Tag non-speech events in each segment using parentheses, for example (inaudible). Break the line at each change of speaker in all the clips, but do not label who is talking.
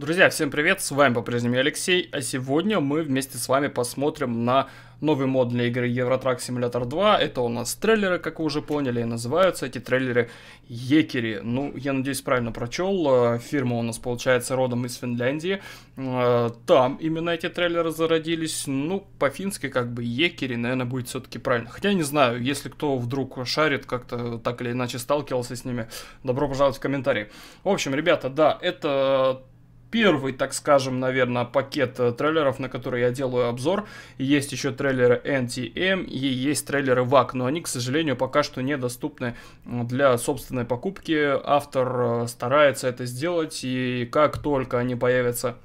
Друзья, всем привет, с вами по-прежнему Алексей, а сегодня мы вместе с вами посмотрим на новый мод для игры Eurotrack Simulator 2. Это у нас трейлеры, как вы уже поняли, называются эти трейлеры Екери. Ну, я надеюсь, правильно прочел. Э, фирма у нас, получается, родом из Финляндии. Э, там именно эти трейлеры зародились. Ну, по-фински как бы Екери, наверное, будет все-таки правильно. Хотя не знаю, если кто вдруг шарит, как-то так или иначе сталкивался с ними, добро пожаловать в комментарии. В общем, ребята, да, это первый, так скажем, наверное, пакет э, трейлеров, на который я делаю обзор. Есть еще трейлеры NTM и есть трейлеры VAC, а но они, к сожалению, пока что недоступны для собственной покупки. Автор э, старается это сделать, и как только они появятся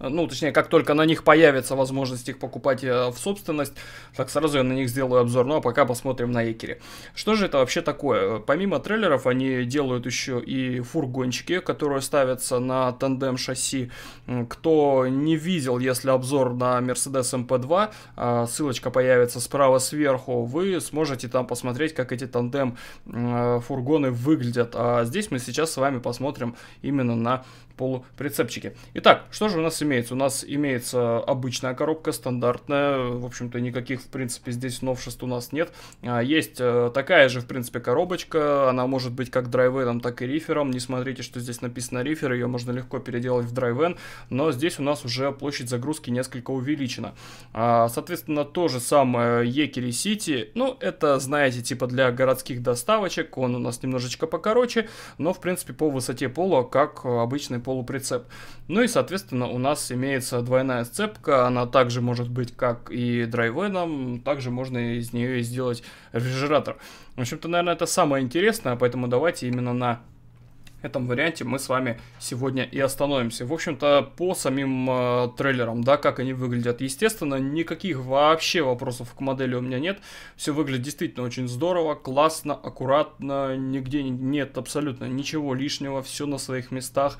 ну, точнее, как только на них появится возможность их покупать э, в собственность, так сразу я на них сделаю обзор. Ну, а пока посмотрим на Экере. Что же это вообще такое? Э, помимо трейлеров, они делают еще и фургончики, которые ставятся на тандем шасси. Кто не видел, если обзор на Mercedes MP2, э, ссылочка появится справа сверху, вы сможете там посмотреть, как эти тандем фургоны выглядят. А здесь мы сейчас с вами посмотрим именно на полуприцепчики. Итак, что же у нас имеется? имеется у нас имеется обычная коробка, стандартная. В общем-то, никаких, в принципе, здесь новшеств у нас нет. А, есть э, такая же, в принципе, коробочка. Она может быть как драйвеном, так и рифером. Не смотрите, что здесь написано рифер. Ее можно легко переделать в драйвен. Но здесь у нас уже площадь загрузки несколько увеличена. А, соответственно, то же самое Екери Сити. Ну, это, знаете, типа для городских доставочек. Он у нас немножечко покороче. Но, в принципе, по высоте пола, как обычный полуприцеп. Ну и, соответственно, у нас нас имеется двойная сцепка, она также может быть как и драйвеном, также можно из нее сделать рефрижератор. В общем-то, наверное, это самое интересное, поэтому давайте именно на этом варианте мы с вами сегодня и остановимся. В общем-то, по самим э, трейлерам, да, как они выглядят. Естественно, никаких вообще вопросов к модели у меня нет. Все выглядит действительно очень здорово, классно, аккуратно, нигде нет абсолютно ничего лишнего, все на своих местах.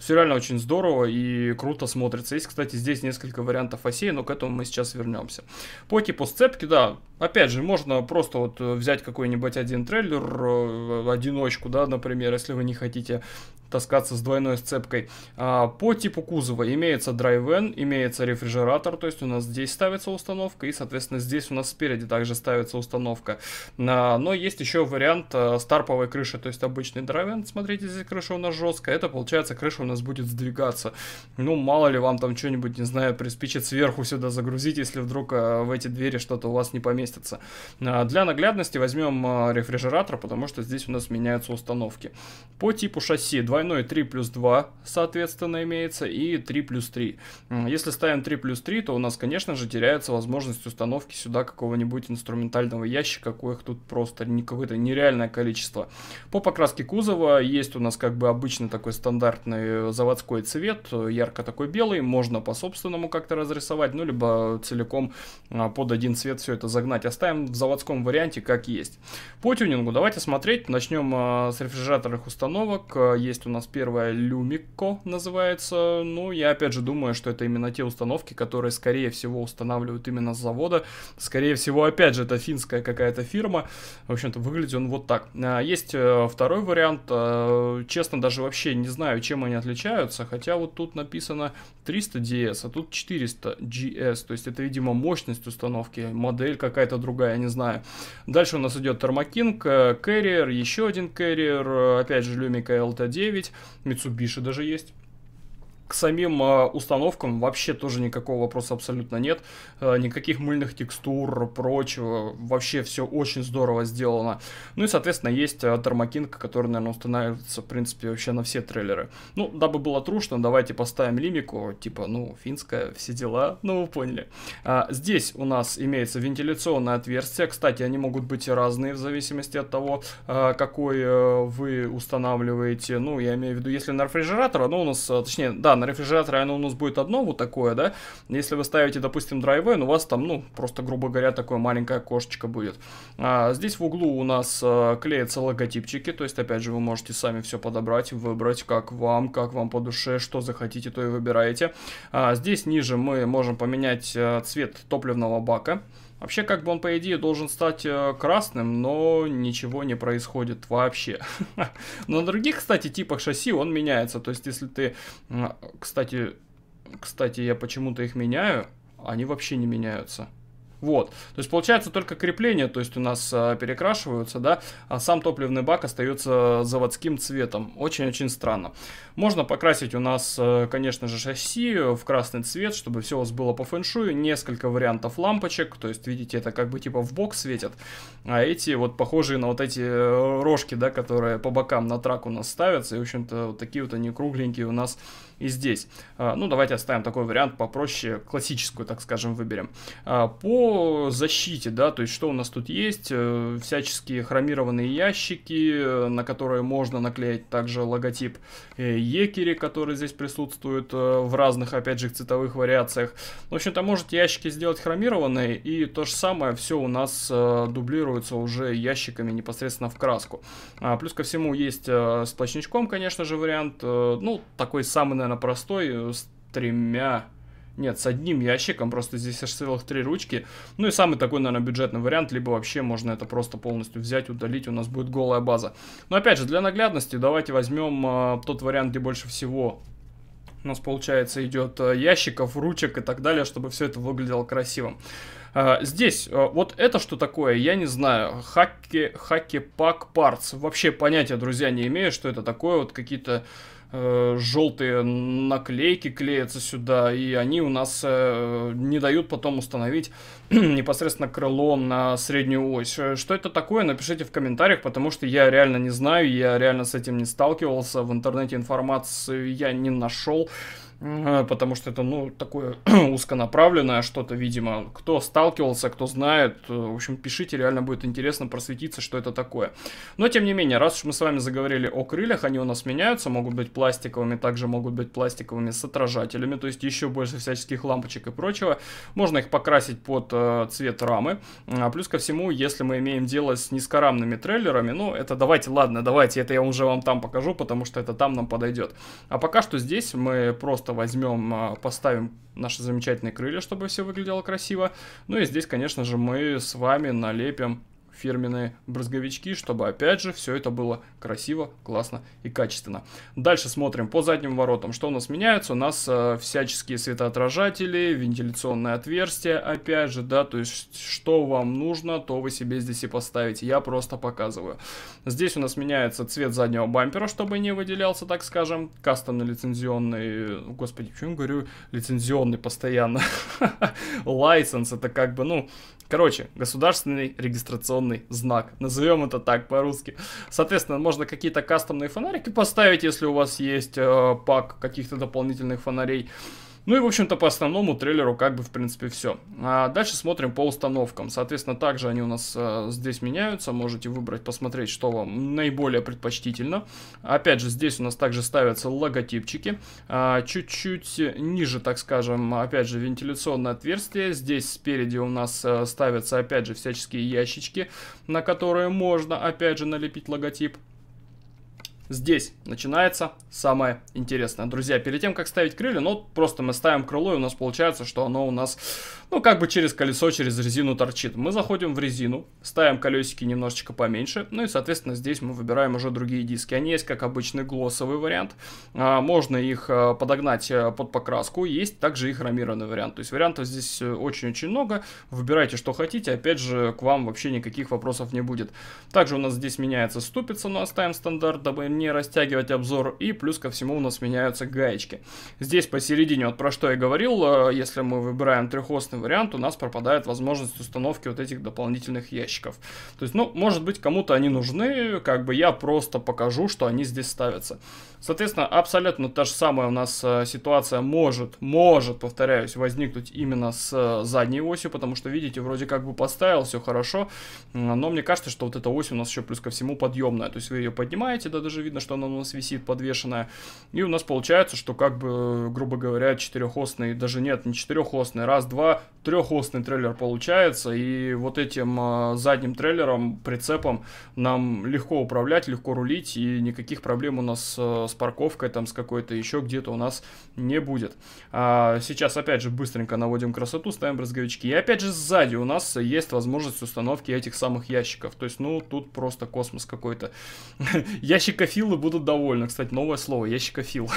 Все реально очень здорово и круто смотрится. Есть, кстати, здесь несколько вариантов осей, но к этому мы сейчас вернемся. По типу сцепки, да, опять же, можно просто вот взять какой-нибудь один трейлер, э, одиночку, да, например, если вы не хотите таскаться с двойной сцепкой. А, по типу кузова имеется драйвен, имеется рефрижератор, то есть у нас здесь ставится установка, и, соответственно, здесь у нас спереди также ставится установка. А, но есть еще вариант а, старповой крыши, то есть обычный драйвен, смотрите, здесь крыша у нас жесткая, это, получается, крыша у нас будет сдвигаться. Ну, мало ли вам там что-нибудь, не знаю, приспичит сверху сюда загрузить, если вдруг а, в эти двери что-то у вас не поместится. А, для наглядности возьмем а, рефрижератор, потому что здесь у нас меняются установки. По типу шасси два двойной 3 плюс 2, соответственно, имеется, и 3 плюс 3. Если ставим 3 плюс 3, то у нас, конечно же, теряется возможность установки сюда какого-нибудь инструментального ящика, коих тут просто какое-то нереальное количество. По покраске кузова есть у нас как бы обычный такой стандартный э, заводской цвет, э, ярко такой белый, можно по собственному как-то разрисовать, ну, либо целиком а, под один цвет все это загнать. Оставим а в заводском варианте как есть. По тюнингу давайте смотреть. Начнем а, с рефрижераторных установок. Э, есть у у нас первая Люмико называется. Ну, я опять же думаю, что это именно те установки, которые, скорее всего, устанавливают именно с завода. Скорее всего, опять же, это финская какая-то фирма. В общем-то, выглядит он вот так. А, есть э, второй вариант. Э, честно, даже вообще не знаю, чем они отличаются. Хотя вот тут написано 300DS, а тут 400GS. То есть это, видимо, мощность установки. Модель какая-то другая, не знаю. Дальше у нас идет Термокинг, э, Carrier, еще один Carrier. Опять же, Люмика LT9. 9, Mitsubishi даже есть к самим а, установкам вообще тоже никакого вопроса абсолютно нет. Э, никаких мыльных текстур, прочего. Вообще все очень здорово сделано. Ну и, соответственно, есть термокинка которая наверное, устанавливается, в принципе, вообще на все трейлеры. Ну, дабы было трушно, давайте поставим лимику, типа, ну, финская, все дела, ну, вы поняли. А, здесь у нас имеется вентиляционное отверстие. Кстати, они могут быть разные в зависимости от того, а, какой э, вы устанавливаете. Ну, я имею в виду, если на рефрижератор, оно у нас, а, точнее, да, на рефрижераторе оно у нас будет одно вот такое, да, если вы ставите, допустим, драйвен, ну, у вас там, ну, просто, грубо говоря, такое маленькое окошечко будет. А, здесь в углу у нас а, клеятся логотипчики, то есть, опять же, вы можете сами все подобрать, выбрать, как вам, как вам по душе, что захотите, то и выбираете. А, здесь ниже мы можем поменять а, цвет топливного бака, Вообще, как бы он, по идее, должен стать э, красным, но ничего не происходит вообще. (laughs) Но на других, кстати, типах шасси он меняется. То есть, если ты... Кстати, кстати я почему-то их меняю, они вообще не меняются. Вот. То есть получается только крепление, то есть у нас а, перекрашиваются, да, а сам топливный бак остается заводским цветом. Очень-очень странно. Можно покрасить у нас, э, конечно же, шасси в красный цвет, чтобы все у вас было по фэншую. Несколько вариантов лампочек, то есть, видите, это как бы типа в бок светят, а эти вот похожие на вот эти э, рожки, да, которые по бокам на трак у нас ставятся, и, в общем-то, вот такие вот они кругленькие у нас и здесь. А, ну, давайте оставим такой вариант попроще, классическую, так скажем, выберем. А, по защите, да, то есть что у нас тут есть? Э, Всяческие хромированные ящики, э, на которые можно наклеить также логотип Екери, э, который здесь присутствует в разных, опять же, цветовых вариациях. В общем-то, можете ящики сделать хромированные, и то же самое все у нас дублируется уже ящиками непосредственно в краску. А, плюс ко всему есть с плачничком, конечно же, вариант, ну, такой самый, наверное, на простой э, с тремя... Нет, с одним ящиком, просто здесь аж целых три ручки. Ну и самый такой, наверное, бюджетный вариант, либо вообще можно это просто полностью взять, удалить, у нас будет голая база. Но опять же, для наглядности давайте возьмем э, тот вариант, где больше всего у нас, получается, идет э, ящиков, ручек и так далее, чтобы все это выглядело красивым. А, здесь а, вот это что такое, я не знаю. Хаки, хаки пак парц Вообще понятия, друзья, не имею, что это такое. Вот какие-то э, желтые наклейки клеятся сюда, и они у нас э, не дают потом установить (clears throat) непосредственно крыло на среднюю ось. Э, что это такое, напишите в комментариях, потому что я реально не знаю, я реально с этим не сталкивался, в интернете информации я не нашел. Э, потому что это, ну, такое (clears throat) узконаправленное что-то, видимо. Кто сталкивался, кто знает, э, в общем, пишите, реально будет интересно просветиться, что это такое. Но, тем не менее, раз уж мы с вами заговорили о крыльях, они у нас меняются, могут быть пластиковыми, также могут быть пластиковыми с отражателями, то есть еще больше всяческих лампочек и прочего. Можно их покрасить под э, цвет рамы. А плюс ко всему, если мы имеем дело с низкорамными трейлерами, ну, это давайте, ладно, давайте, это я уже вам там покажу, потому что это там нам подойдет. А пока что здесь мы просто просто возьмем, а, поставим наши замечательные крылья, чтобы все выглядело красиво. Ну и здесь, конечно же, мы с вами налепим фирменные брызговички, чтобы опять же все это было красиво, классно и качественно. Дальше смотрим по задним воротам, что у нас меняется. У нас э, всяческие светоотражатели, вентиляционные отверстия, опять же, да, то есть что вам нужно, то вы себе здесь и поставите. Я просто показываю. Здесь у нас меняется цвет заднего бампера, чтобы не выделялся, так скажем. Кастомный лицензионный, господи, почему говорю лицензионный постоянно? Лайсенс, (laughs) это как бы, ну, Короче, государственный регистрационный знак. Назовем это так по-русски. Соответственно, можно какие-то кастомные фонарики поставить, если у вас есть э, пак каких-то дополнительных фонарей. Ну и, в общем-то, по основному трейлеру как бы, в принципе, все. А дальше смотрим по установкам. Соответственно, также они у нас а, здесь меняются. Можете выбрать, посмотреть, что вам наиболее предпочтительно. Опять же, здесь у нас также ставятся логотипчики. А, чуть-чуть ниже, так скажем, опять же, вентиляционное отверстие. Здесь спереди у нас а, ставятся, опять же, всяческие ящички, на которые можно, опять же, налепить логотип здесь начинается самое интересное. Друзья, перед тем, как ставить крылья, ну, просто мы ставим крыло, и у нас получается, что оно у нас, ну, как бы через колесо, через резину торчит. Мы заходим в резину, ставим колесики немножечко поменьше, ну и, соответственно, здесь мы выбираем уже другие диски. Они есть, как обычный, глоссовый вариант. А, можно их э, подогнать э, под покраску, есть также и хромированный вариант. То есть вариантов здесь э, очень-очень много, выбирайте, что хотите, опять же, к вам вообще никаких вопросов не будет. Также у нас здесь меняется ступица, но ну, оставим а стандарт, дабы не растягивать обзор, и плюс ко всему у нас меняются гаечки. Здесь посередине, вот про что я говорил, э, если мы выбираем трехосный вариант, у нас пропадает возможность установки вот этих дополнительных ящиков. То есть, ну, может быть, кому-то они нужны, как бы я просто покажу, что они здесь ставятся. Соответственно, абсолютно та же самая у нас э, ситуация может, может, повторяюсь, возникнуть именно с э, задней осью, потому что, видите, вроде как бы поставил, все хорошо, но мне кажется, что вот эта ось у нас еще плюс ко всему подъемная, то есть вы ее поднимаете, да, даже видно, что она у нас висит подвешенная. И у нас получается, что как бы, грубо говоря, четырехосный, даже нет, не четырехосный, раз, два, трехосный трейлер получается, и вот этим э, задним трейлером, прицепом нам легко управлять, легко рулить, и никаких проблем у нас э, с парковкой, там, с какой-то еще где-то у нас не будет. А сейчас, опять же, быстренько наводим красоту, ставим брызговички. И опять же, сзади у нас есть возможность установки этих самых ящиков. То есть, ну, тут просто космос какой-то. (laughs) Ящикофилы будут довольны. Кстати, новое слово, ящикофил.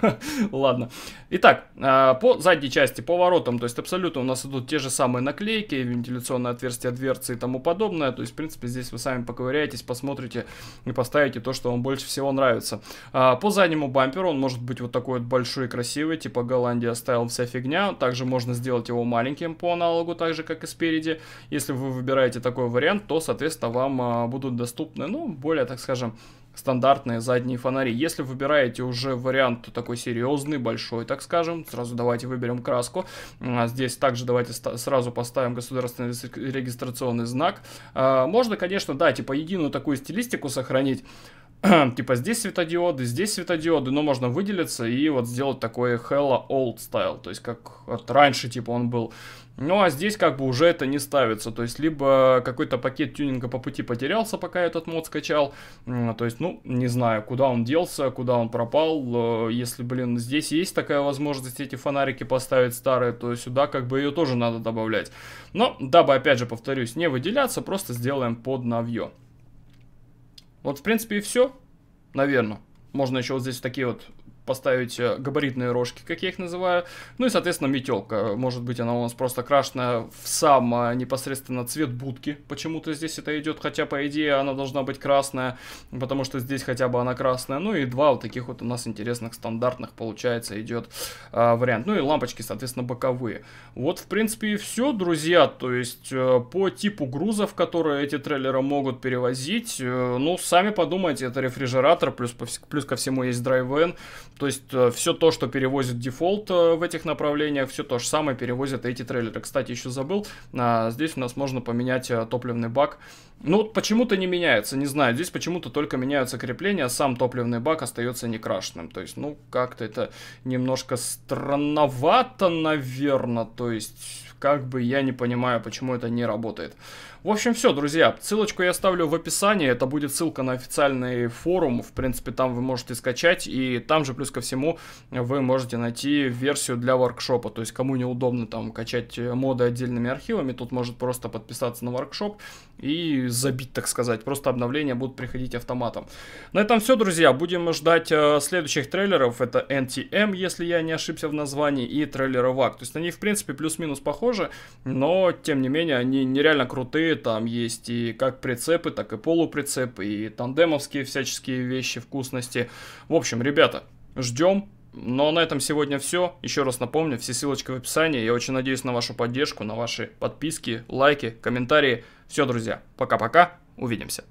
(laughs) Ладно. Итак, а, по задней части, поворотам, то есть абсолютно у нас нас идут те же самые наклейки, вентиляционные отверстия дверцы и тому подобное. То есть, в принципе, здесь вы сами поковыряетесь, посмотрите и поставите то, что вам больше всего нравится. А, по заднему бамперу он может быть вот такой вот большой и красивый, типа Голландия стайл вся фигня. Также можно сделать его маленьким по аналогу, так же как и спереди. Если вы выбираете такой вариант, то, соответственно, вам а, будут доступны, ну, более, так скажем, стандартные задние фонари. Если выбираете уже вариант такой серьезный, большой, так скажем, сразу давайте выберем краску. А, здесь также давайте сразу поставим государственный регистрационный знак. А, можно, конечно, да, типа единую такую стилистику сохранить, (clears throat) типа здесь светодиоды, здесь светодиоды, но можно выделиться и вот сделать такой Hella Old Style, то есть как вот раньше типа он был. Ну а здесь как бы уже это не ставится, то есть либо какой-то пакет тюнинга по пути потерялся, пока я этот мод скачал, то есть ну не знаю, куда он делся, куда он пропал, э, если, блин, здесь есть такая возможность эти фонарики поставить старые, то сюда как бы ее тоже надо добавлять. Но дабы опять же повторюсь, не выделяться, просто сделаем под навье. Вот, в принципе, и все, наверное. Можно еще вот здесь такие вот поставить э, габаритные рожки, как я их называю. Ну и, соответственно, метелка. Может быть, она у нас просто крашена в сам а, непосредственно цвет будки. Почему-то здесь это идет, хотя, по идее, она должна быть красная, потому что здесь хотя бы она красная. Ну и два вот таких вот у нас интересных стандартных, получается, идет а, вариант. Ну и лампочки, соответственно, боковые. Вот, в принципе, и все, друзья. То есть, э, по типу грузов, которые эти трейлеры могут перевозить, э, ну, сами подумайте, это рефрижератор, плюс, плюс ко всему есть драйвен. То есть э, все то, что перевозит дефолт э, в этих направлениях, все то же самое перевозят эти трейлеры. Кстати, еще забыл, а, здесь у нас можно поменять э, топливный бак. Ну, почему-то не меняется, не знаю. Здесь почему-то только меняются крепления, а сам топливный бак остается некрашенным. То есть, ну, как-то это немножко странновато, наверное. То есть, как бы я не понимаю, почему это не работает. В общем, все, друзья. Ссылочку я оставлю в описании. Это будет ссылка на официальный форум. В принципе, там вы можете скачать. И там же, плюс ко всему, вы можете найти версию для воркшопа. То есть, кому неудобно там качать моды отдельными архивами, тут может просто подписаться на воркшоп и забить, так сказать. Просто обновления будут приходить автоматом. На этом все, друзья. Будем ждать э, следующих трейлеров. Это NTM, если я не ошибся в названии, и трейлер VAC. То есть они, в принципе, плюс-минус похожи, но, тем не менее, они нереально крутые. Там есть и как прицепы, так и полуприцепы, и тандемовские всяческие вещи, вкусности. В общем, ребята, ждем. Но на этом сегодня все. Еще раз напомню, все ссылочки в описании. Я очень надеюсь на вашу поддержку, на ваши подписки, лайки, комментарии. Все, друзья, пока-пока, увидимся.